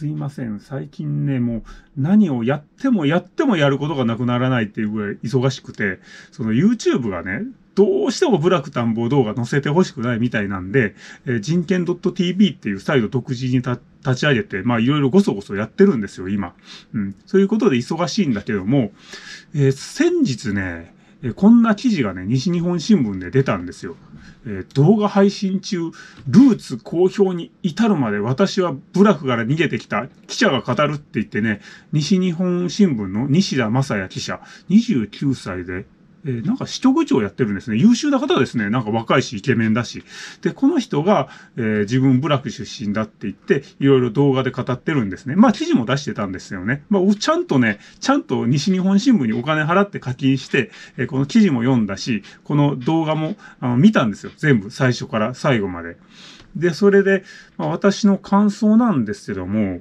すいません。最近ね、もう何をやってもやってもやることがなくならないっていうぐらい忙しくて、その YouTube がね、どうしてもブラック探訪動画載せてほしくないみたいなんで、えー、人権 .tv っていうサイト独自に立ち上げて、まあいろいろごそごそやってるんですよ、今。うん。そういうことで忙しいんだけども、えー、先日ね、えこんな記事がね、西日本新聞で出たんですよ。えー、動画配信中、ルーツ公表に至るまで私は部落から逃げてきた記者が語るって言ってね、西日本新聞の西田正也記者、29歳でえー、なんか市長部長やってるんですね。優秀な方ですね。なんか若いし、イケメンだし。で、この人が、えー、自分部落出身だって言って、いろいろ動画で語ってるんですね。まあ、記事も出してたんですよね。まあ、ちゃんとね、ちゃんと西日本新聞にお金払って課金して、えー、この記事も読んだし、この動画もあの見たんですよ。全部、最初から最後まで。で、それで、まあ、私の感想なんですけども、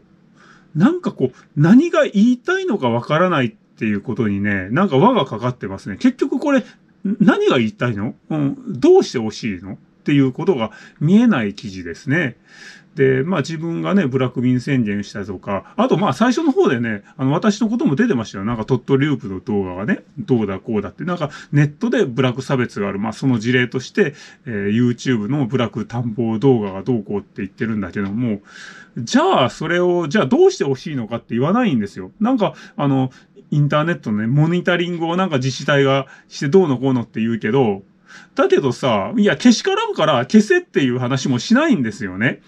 なんかこう、何が言いたいのかわからないっっていうことにね、なんか輪がかかってますね。結局これ、何が言いたいのうん、どうして欲しいのっていうことが見えない記事ですね。で、まあ自分がね、ブラック便宣言したりとか、あとまあ最初の方でね、あの私のことも出てましたよ。なんかトッ取ループの動画がね、どうだこうだって、なんかネットでブラック差別がある、まあその事例として、えー、YouTube のブラック探訪動画がどうこうって言ってるんだけども、じゃあそれを、じゃあどうしてほしいのかって言わないんですよ。なんか、あの、インターネットのね、モニタリングをなんか自治体がしてどうのこうのって言うけど、だけどさ、いや、けしからんから消せっていう話もしないんですよね。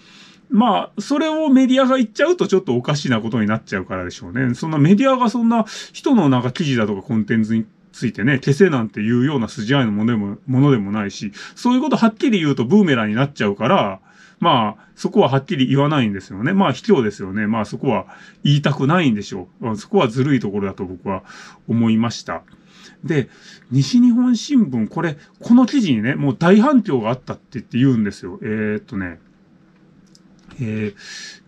まあ、それをメディアが言っちゃうとちょっとおかしなことになっちゃうからでしょうね。そんなメディアがそんな人のなんか記事だとかコンテンツについてね、消せなんていうような筋合いのものでも、ものでもないし、そういうことはっきり言うとブーメランになっちゃうから、まあ、そこははっきり言わないんですよね。まあ、卑怯ですよね。まあ、そこは言いたくないんでしょう。そこはずるいところだと僕は思いました。で、西日本新聞、これ、この記事にね、もう大反響があったって言って言うんですよ。えー、っとね、えー、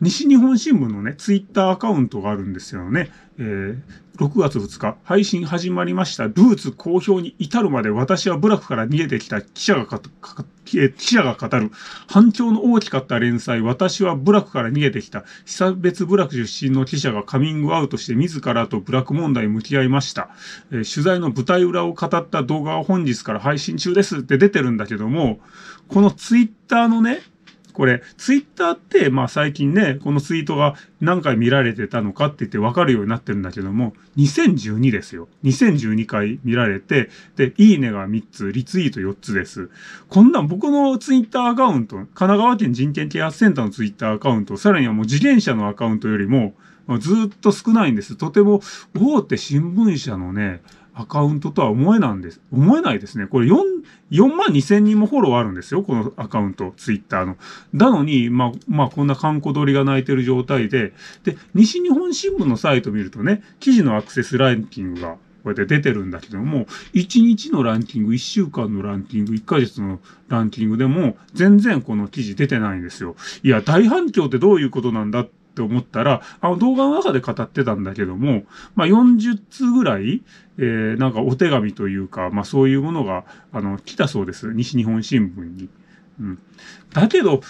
西日本新聞のね、ツイッターアカウントがあるんですよね。えー、6月2日、配信始まりました。ルーツ公表に至るまで私は部落から逃げてきた記者がかか記者が語る。反響の大きかった連載、私は部落から逃げてきた。被差別部落出身の記者がカミングアウトして自らと部落問題に向き合いました。えー、取材の舞台裏を語った動画は本日から配信中ですって出てるんだけども、このツイッターのね、これ、ツイッターって、まあ最近ね、このツイートが何回見られてたのかって言って分かるようになってるんだけども、2012ですよ。2012回見られて、で、いいねが3つ、リツイート4つです。こんなん僕のツイッターアカウント、神奈川県人権啓発センターのツイッターアカウント、さらにはもう自転車のアカウントよりも、ずっと少ないんです。とても大手新聞社のね、アカウントとは思えなんです。思えないですね。これ4、4万2千人もフォローあるんですよ。このアカウント、ツイッターの。なのに、まあ、まあ、こんな観光鳥が鳴いてる状態で、で、西日本新聞のサイト見るとね、記事のアクセスランキングがこうやって出てるんだけども、1日のランキング、1週間のランキング、1ヶ月のランキングでも、全然この記事出てないんですよ。いや、大反響ってどういうことなんだって思ったら、あの動画の中で語ってたんだけども、まあ、40通ぐらい、えー、なんかお手紙というか、まあ、そういうものがあの来たそうです西日本新聞に。うん、だけど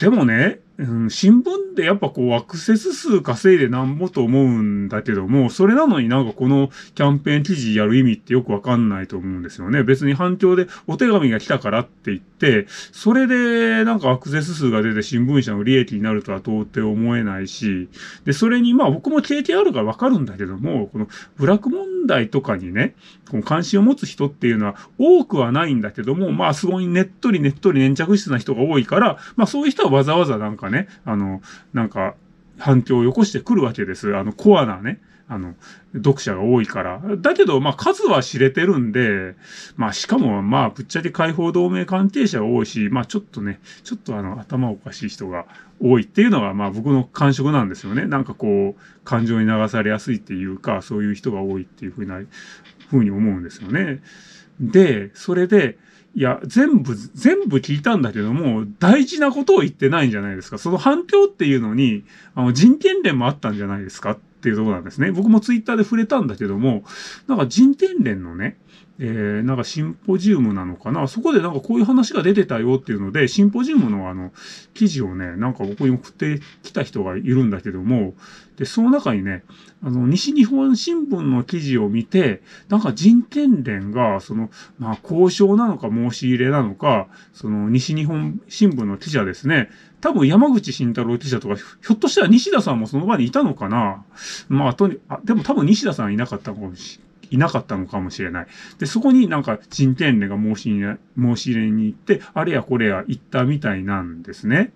でもねうん、新聞ってやっぱこうアクセス数稼いでなんぼと思うんだけども、それなのになんかこのキャンペーン記事やる意味ってよくわかんないと思うんですよね。別に反響でお手紙が来たからって言って、それでなんかアクセス数が出て新聞社の利益になるとは到底思えないし、で、それにまあ僕も経験あるからわかるんだけども、このブラック問題とかにね、この関心を持つ人っていうのは多くはないんだけども、まあすごいねっとりねっとり粘着質な人が多いから、まあそういう人はわざわざなんかね、あの、なんか、反響をよこしてくるわけです。あの、コアなね、あの、読者が多いから。だけど、まあ、数は知れてるんで、まあ、しかも、まあ、ぶっちゃけ解放同盟関係者が多いし、まあ、ちょっとね、ちょっとあの、頭おかしい人が多いっていうのが、まあ、僕の感触なんですよね。なんかこう、感情に流されやすいっていうか、そういう人が多いっていうふうな、ふうに思うんですよね。で、それで、いや、全部、全部聞いたんだけども、大事なことを言ってないんじゃないですか。その反響っていうのに、あの、人権連もあったんじゃないですかっていうところなんですね。僕もツイッターで触れたんだけども、なんか人権連のね、えー、なんかシンポジウムなのかなそこでなんかこういう話が出てたよっていうので、シンポジウムのあの、記事をね、なんか僕に送ってきた人がいるんだけども、で、その中にね、あの、西日本新聞の記事を見て、なんか人権連が、その、まあ、交渉なのか申し入れなのか、その、西日本新聞の記者ですね、多分山口慎太郎記者とか、ひょっとしたら西田さんもその場にいたのかなまあ、とに、あ、でも多分西田さんいなかったかもしれない。いなかったのかもしれない。で、そこになんか人権例が申し入れに行って、あれやこれや行ったみたいなんですね。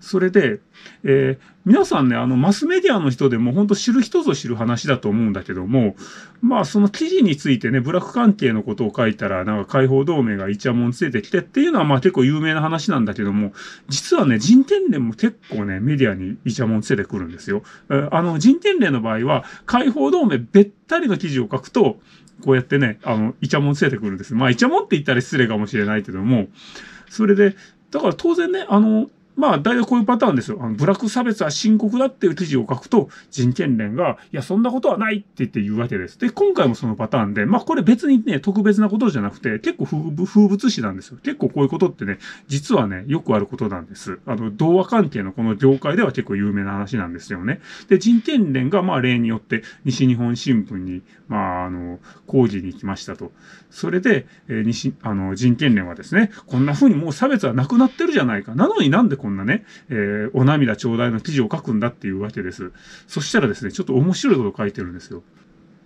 それで、えー、皆さんね、あの、マスメディアの人でも本当知る人ぞ知る話だと思うんだけども、まあ、その記事についてね、部落関係のことを書いたら、なんか解放同盟がイチャモンついてきてっていうのは、まあ結構有名な話なんだけども、実はね、人権連も結構ね、メディアにイチャモンついてくるんですよ。あの、人権連の場合は、解放同盟べったりの記事を書くと、こうやってね、あの、イチャモンついてくるんです。まあ、イチャモンって言ったら失礼かもしれないけども、それで、だから当然ね、あの、まあ、大体こういうパターンですよ。あの、ブラック差別は深刻だっていう記事を書くと、人権連が、いや、そんなことはないって言って言うわけです。で、今回もそのパターンで、まあ、これ別にね、特別なことじゃなくて、結構風物詩なんですよ。結構こういうことってね、実はね、よくあることなんです。あの、童話関係のこの業界では結構有名な話なんですよね。で、人権連が、まあ、例によって、西日本新聞に、まあ、あの、工事に行きましたと。それで、えー、西、あの、人権連はですね、こんな風にもう差別はなくなってるじゃないか。なのになんでここんなね、えー、お涙頂戴の記事を書くんだっていうわけです。そしたらですね、ちょっと面白いこと書いてるんですよ。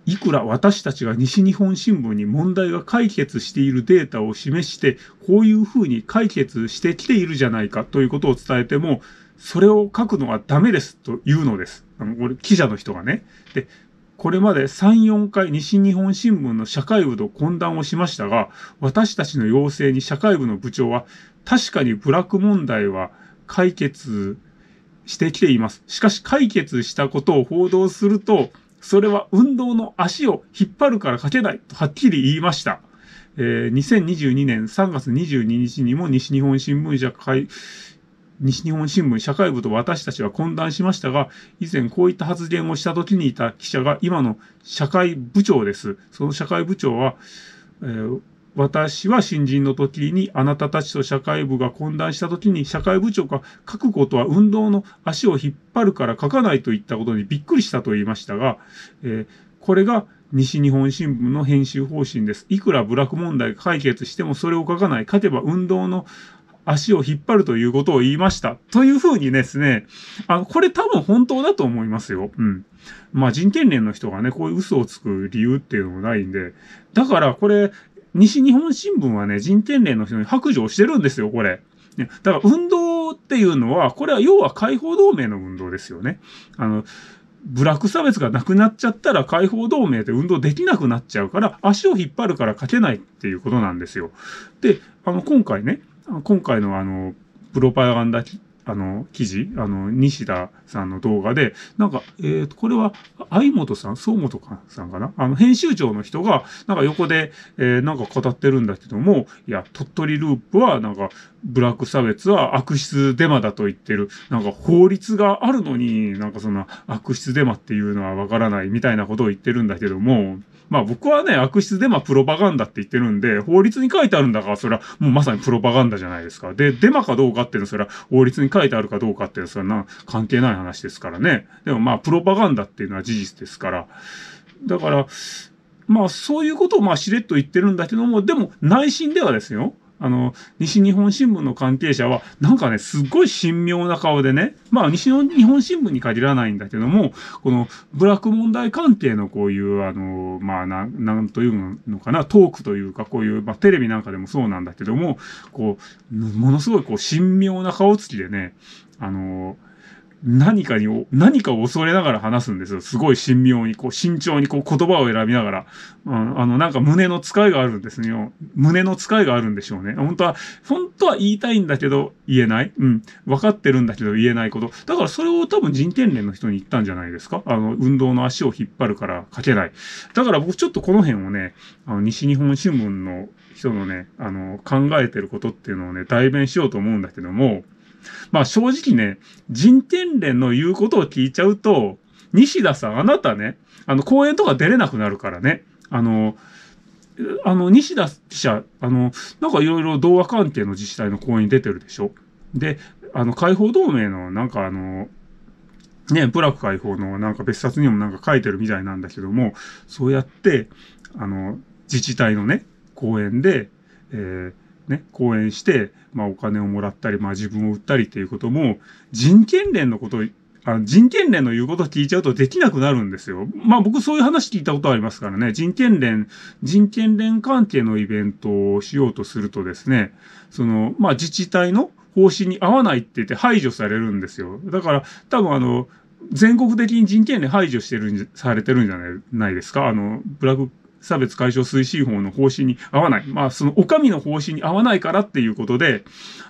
いくら私たちが西日本新聞に問題が解決しているデータを示して、こういうふうに解決してきているじゃないかということを伝えても、それを書くのはダメですというのです。あの、これ記者の人がね。で、これまで3、4回西日本新聞の社会部と懇談をしましたが、私たちの要請に社会部の部長は、確かにブラック問題は解決してきています。しかし解決したことを報道すると、それは運動の足を引っ張るからかけないとはっきり言いました。えー、2022年3月22日にも西日本新聞社会、西日本新聞社会部と私たちは懇談しましたが、以前こういった発言をした時にいた記者が今の社会部長です。その社会部長は、えー、私は新人の時にあなたたちと社会部が懇談した時に社会部長が書くことは運動の足を引っ張るから書かないといったことにびっくりしたと言いましたが、えー、これが西日本新聞の編集方針です。いくら部落問題解決してもそれを書かない。勝てば運動の足を引っ張るということを言いました。というふうにですね、あの、これ多分本当だと思いますよ。うん。まあ人権連の人がね、こういう嘘をつく理由っていうのもないんで、だからこれ、西日本新聞はね、人権連の人に白状してるんですよ、これ。ね、だから運動っていうのは、これは要は解放同盟の運動ですよね。あの、ブラック差別がなくなっちゃったら解放同盟で運動できなくなっちゃうから、足を引っ張るから勝てないっていうことなんですよ。で、あの、今回ね、今回のあの、プロパガンダあの、記事、あの、西田さんの動画で、なんか、えっ、ー、と、これは、相本さん、相本さんかなあの、編集長の人が、なんか横で、えー、なんか語ってるんだけども、いや、鳥取ループは、なんか、ブラック差別は悪質デマだと言ってる。なんか法律があるのに、なんかそんな悪質デマっていうのはわからないみたいなことを言ってるんだけども、まあ僕はね、悪質デマプロパガンダって言ってるんで、法律に書いてあるんだから、それはもうまさにプロパガンダじゃないですか。で、デマかどうかっていうのは、それは法律に書いてあるかどうかっていうのは、それは関係ない話ですからね。でもまあ、プロパガンダっていうのは事実ですから。だから、まあそういうことをまあしれっと言ってるんだけども、でも内心ではですよ、あの、西日本新聞の関係者は、なんかね、すっごい神妙な顔でね、まあ、西日本新聞に限らないんだけども、この、ブラック問題関係のこういう、あの、まあ、なん、なんというのかな、トークというか、こういう、まあ、テレビなんかでもそうなんだけども、こう、ものすごい、こう、神妙な顔つきでね、あの何かに、何かを恐れながら話すんですよ。すごい神妙に、こう、慎重にこう言葉を選びながら。うん、あの、なんか胸の使いがあるんですよ。胸の使いがあるんでしょうね。本当は、本当は言いたいんだけど言えない。うん。分かってるんだけど言えないこと。だからそれを多分人権連の人に言ったんじゃないですか。あの、運動の足を引っ張るから書けない。だから僕ちょっとこの辺をね、あの、西日本新聞の人のね、あの、考えてることっていうのをね、代弁しようと思うんだけども、まあ正直ね、人天連の言うことを聞いちゃうと、西田さん、あなたね、あの、講演とか出れなくなるからね、あの、あの、西田記者、あの、なんかいろいろ童話関係の自治体の講演に出てるでしょ。で、あの、解放同盟の、なんかあの、ね、部落解放のなんか別冊にもなんか書いてるみたいなんだけども、そうやって、あの、自治体のね、講演で、えー、ね、講演して、まあお金をもらったり、まあ自分を売ったりっていうことも、人権連のことあの人権連の言うこと聞いちゃうとできなくなるんですよ。まあ僕そういう話聞いたことありますからね。人権連、人権連関係のイベントをしようとするとですね、その、まあ自治体の方針に合わないって言って排除されるんですよ。だから多分あの、全国的に人権連排除してるん、されてるんじゃないですかあの、ブラック差別解消推進法の方針に合わない。まあ、その、お上の方針に合わないからっていうことで、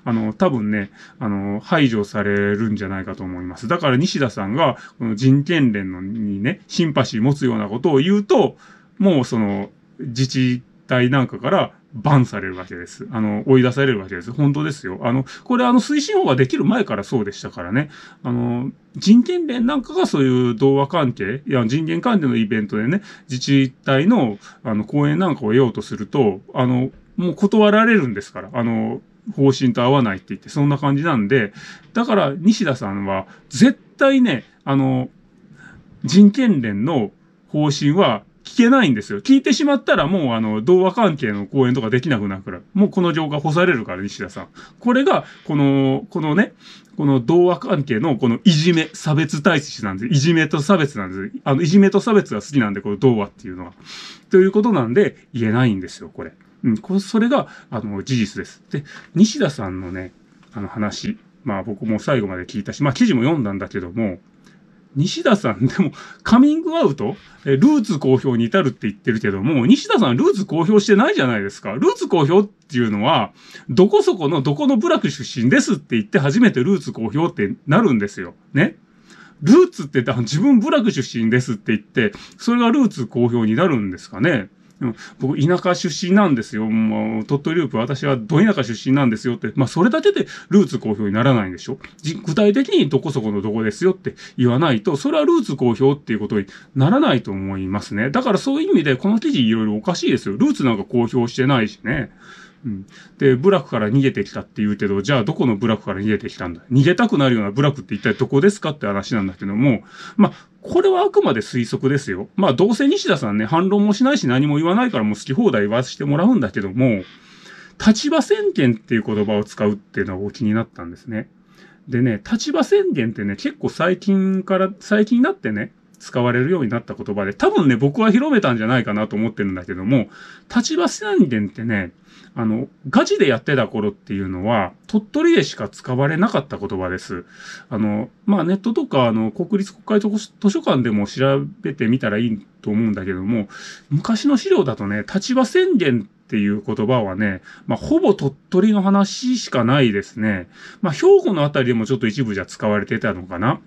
あの、多分ね、あの、排除されるんじゃないかと思います。だから西田さんが、この人権連のにね、シンパシー持つようなことを言うと、もうその、自治体なんかから、バンされるわけです。あの、追い出されるわけです。本当ですよ。あの、これあの推進法ができる前からそうでしたからね。あの、人権連なんかがそういう童話関係、いや、人権関係のイベントでね、自治体の、あの、講演なんかを得ようとすると、あの、もう断られるんですから。あの、方針と合わないって言って、そんな感じなんで、だから西田さんは絶対ね、あの、人権連の方針は聞けないんですよ。聞いてしまったらもうあの、童話関係の講演とかできなくなるから、もうこの情報が干されるから、西田さん。これが、この、このね、この童話関係のこのいじめ、差別対象なんです。いじめと差別なんです。あの、いじめと差別が好きなんで、この童話っていうのは。ということなんで、言えないんですよ、これ。うん、こそれが、あの、事実です。で、西田さんのね、あの話、まあ僕も最後まで聞いたし、まあ記事も読んだんだけども、西田さん、でも、カミングアウトえ、ルーツ公表に至るって言ってるけども、西田さん、ルーツ公表してないじゃないですか。ルーツ公表っていうのは、どこそこのどこの部落出身ですって言って初めてルーツ公表ってなるんですよ。ね。ルーツって自分部落出身ですって言って、それがルーツ公表になるんですかね。でも僕、田舎出身なんですよ。もう、鳥取ループ、私はど田舎出身なんですよって、まあ、それだけでルーツ公表にならないんでしょ具体的にどこそこのどこですよって言わないと、それはルーツ公表っていうことにならないと思いますね。だからそういう意味で、この記事いろいろおかしいですよ。ルーツなんか公表してないしね。うん。で、部落から逃げてきたって言うけど、じゃあどこの部落から逃げてきたんだ逃げたくなるような部落って一体どこですかって話なんだけども、まあ、これはあくまで推測ですよ。まあ、どうせ西田さんね、反論もしないし何も言わないからもう好き放題言わせてもらうんだけども、立場宣言っていう言葉を使うっていうのは気になったんですね。でね、立場宣言ってね、結構最近から、最近になってね、使われるようになった言葉で、多分ね、僕は広めたんじゃないかなと思ってるんだけども、立場宣伝ってね、あの、ガチでやってた頃っていうのは、鳥取でしか使われなかった言葉です。あの、まあ、ネットとか、あの、国立国会図書館でも調べてみたらいいと思うんだけども、昔の資料だとね、立場宣言っていう言葉はね、まあ、ほぼ鳥取の話しかないですね。まあ、兵庫のあたりでもちょっと一部じゃ使われてたのかな。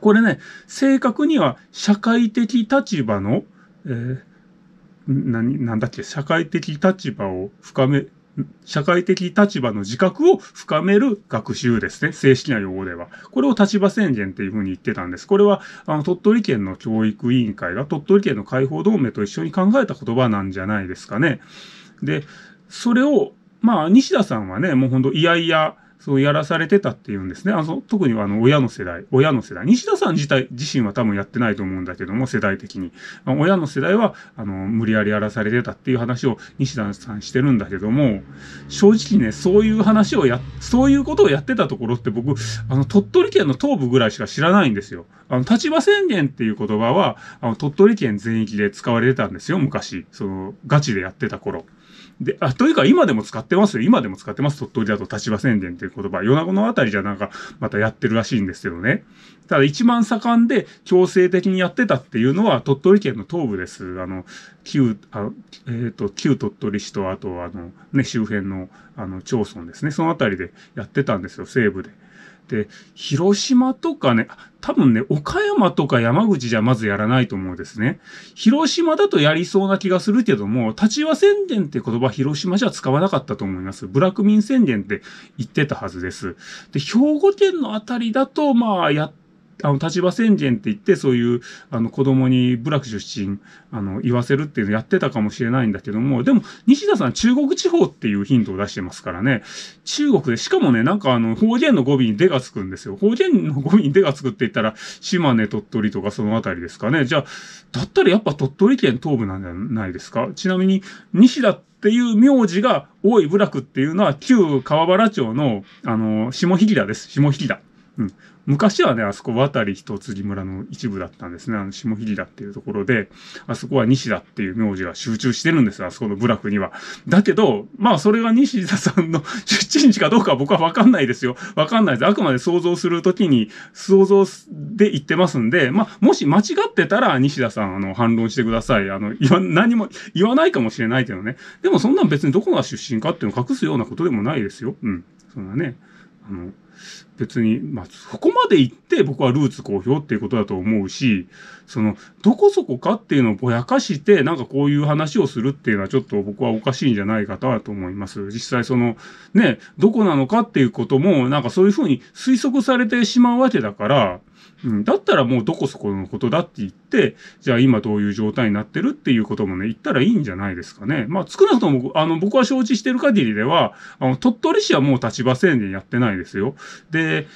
これね、正確には社会的立場の、えー、何、なんだっけ、社会的立場を深め、社会的立場の自覚を深める学習ですね。正式な用語では。これを立場宣言っていうふうに言ってたんです。これは、あの、鳥取県の教育委員会が鳥取県の解放同盟と一緒に考えた言葉なんじゃないですかね。で、それを、まあ、西田さんはね、もうほんと、いやいや、そうやらされてたっていうんですね。あの特にあの親の世代、親の世代。西田さん自体自身は多分やってないと思うんだけども、世代的に。まあ、親の世代はあの無理やりやらされてたっていう話を西田さんしてるんだけども、正直ね、そういう話をや、そういうことをやってたところって僕、あの鳥取県の東部ぐらいしか知らないんですよ。あの立場宣言っていう言葉は、あの鳥取県全域で使われてたんですよ、昔。そのガチでやってた頃。で、あ、というか今でも使ってますよ。今でも使ってます。鳥取だと立場宣伝っていう言葉。米子のあたりじゃなんかまたやってるらしいんですけどね。ただ一番盛んで強制的にやってたっていうのは鳥取県の東部です。あの、旧、あえっ、ー、と、旧鳥取市とあとあの、ね、周辺のあの町村ですね。そのあたりでやってたんですよ。西部で。で、広島とかね、多分ね、岡山とか山口じゃまずやらないと思うんですね。広島だとやりそうな気がするけども、立場宣伝って言葉広島じゃ使わなかったと思います。ブラック民宣伝って言ってたはずです。で、兵庫県のあたりだと、まあ、やってあの、立場宣言って言って、そういう、あの、子供に部落出身、あの、言わせるっていうのやってたかもしれないんだけども、でも、西田さん、中国地方っていうヒントを出してますからね、中国で、しかもね、なんかあの、方言の語尾に出がつくんですよ。方言の語尾に出がつくって言ったら、島根、鳥取とかそのあたりですかね。じゃあ、だったらやっぱ鳥取県東部なんじゃないですか。ちなみに、西田っていう名字が多い部落っていうのは、旧河原町の、あの、下ひ田です。下ひ田。うん。昔はね、あそこ渡り一辻村の一部だったんですね。あの、下平だっていうところで、あそこは西田っていう名字が集中してるんですよ。あそこの部落には。だけど、まあ、それが西田さんの 出身地かどうかは僕はわかんないですよ。わかんないです。あくまで想像するときに、想像で言ってますんで、まあ、もし間違ってたら、西田さん、あの、反論してください。あの、言わ、何も言わないかもしれないけどね。でも、そんなん別にどこが出身かっていうのを隠すようなことでもないですよ。うん。そんなね。あの、別に、まあ、そこまで行って僕はルーツ公表っていうことだと思うし、その、どこそこかっていうのをぼやかして、なんかこういう話をするっていうのはちょっと僕はおかしいんじゃないかと思います。実際その、ね、どこなのかっていうことも、なんかそういうふうに推測されてしまうわけだから、うん、だったらもうどこそこのことだって言って、じゃあ今どういう状態になってるっていうこともね、言ったらいいんじゃないですかね。まあ、少なくとも、あの、僕は承知してる限りでは、あの、鳥取市はもう立場宣限やってないですよ。で、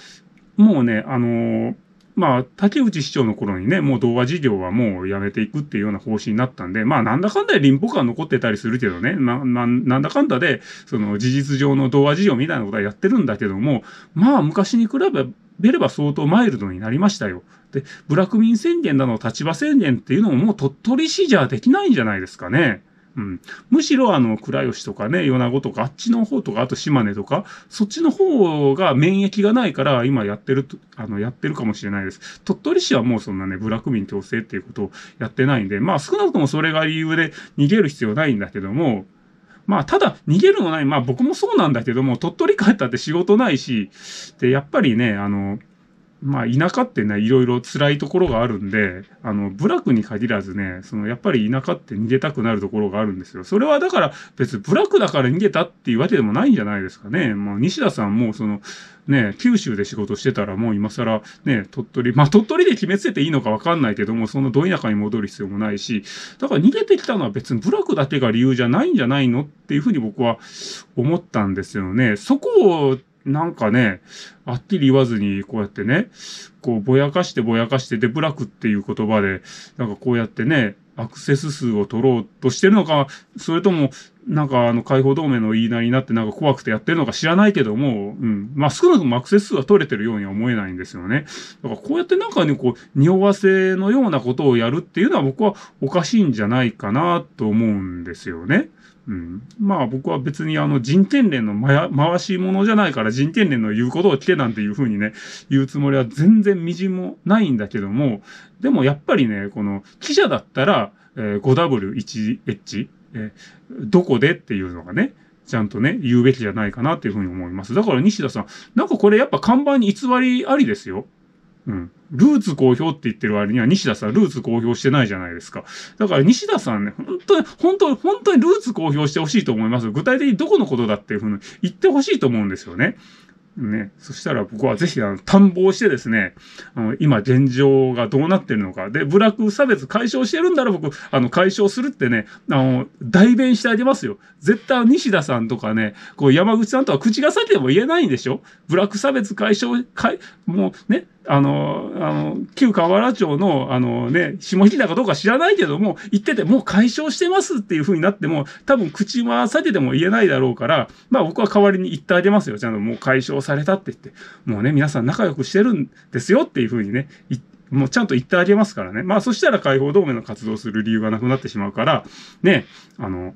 もうね、あのーまあ、竹内市長の頃にね、もう童話事業はもうやめていくっていうような方針になったんで、まあ、なんだかんだで林北感残ってたりするけどね、な、ななんだかんだで、その事実上の童話事業みたいなことはやってるんだけども、まあ、昔に比べれば相当マイルドになりましたよ。で、ブラック民宣言だの、立場宣言っていうのももう鳥取市じゃできないんじゃないですかね。うん、むしろあの倉吉とかね米子とかあっちの方とかあと島根とかそっちの方が免疫がないから今やってるあのやってるかもしれないです鳥取市はもうそんなね部落民強制っていうことをやってないんでまあ少なくともそれが理由で逃げる必要ないんだけどもまあただ逃げるのないまあ僕もそうなんだけども鳥取帰ったって仕事ないしでやっぱりねあのまあ、田舎ってね、いろいろ辛いところがあるんで、あの、部落に限らずね、その、やっぱり田舎って逃げたくなるところがあるんですよ。それはだから、別に部落だから逃げたっていうわけでもないんじゃないですかね。まあ、西田さんも、その、ね、九州で仕事してたらもう今更、ね、鳥取、まあ、鳥取で決めつけていいのかわかんないけども、そのど田舎に戻る必要もないし、だから逃げてきたのは別に部落だけが理由じゃないんじゃないのっていうふうに僕は思ったんですよね。そこをなんかね、はっきり言わずに、こうやってね、こう、ぼやかしてぼやかして、で、ブラックっていう言葉で、なんかこうやってね、アクセス数を取ろうとしてるのか、それとも、なんかあの解放同盟の言いなりになってなんか怖くてやってるのか知らないけども、うん。まあ、少なくともアクセス数は取れてるようには思えないんですよね。だからこうやってなんかね、こう、匂わせのようなことをやるっていうのは僕はおかしいんじゃないかなと思うんですよね。うん、まあ僕は別にあの人権連の回し者じゃないから人権連の言うことを聞けなんていうふうにね、言うつもりは全然みじんもないんだけども、でもやっぱりね、この記者だったら、え 5W1H えどこでっていうのがね、ちゃんとね、言うべきじゃないかなっていうふうに思います。だから西田さん、なんかこれやっぱ看板に偽りありですよ。うん。ルーツ公表って言ってる割には西田さん、ルーツ公表してないじゃないですか。だから西田さんね、本当に、本当に、本当にルーツ公表してほしいと思います。具体的にどこのことだっていうふうに言ってほしいと思うんですよね。ね、そしたら僕はぜひ、あの、探訪してですね、あの、今現状がどうなってるのか。で、部落差別解消してるんだら僕、あの、解消するってね、あの、代弁してあげますよ。絶対西田さんとかね、こう山口さんとは口が裂けても言えないんでしょ部落差別解消、かい、もうね、あの、あの、旧河原町の、あのね、下引だかどうか知らないけども、言ってて、もう解消してますっていうふうになっても、多分口回されても言えないだろうから、まあ僕は代わりに言ってあげますよ。ちゃんともう解消されたって言って、もうね、皆さん仲良くしてるんですよっていうふうにね、もうちゃんと言ってあげますからね。まあそしたら解放同盟の活動する理由がなくなってしまうから、ね、あの、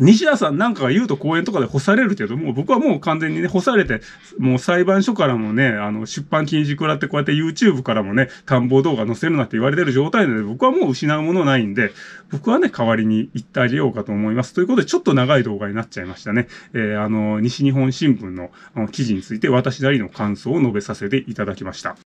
西田さんなんかが言うと講演とかで干されるけども、僕はもう完全にね、干されて、もう裁判所からもね、あの、出版禁止くらってこうやって YouTube からもね、探訪動画載せるなって言われてる状態なので、僕はもう失うものないんで、僕はね、代わりに言ってあげようかと思います。ということで、ちょっと長い動画になっちゃいましたね。えー、あの、西日本新聞の記事について私なりの感想を述べさせていただきました。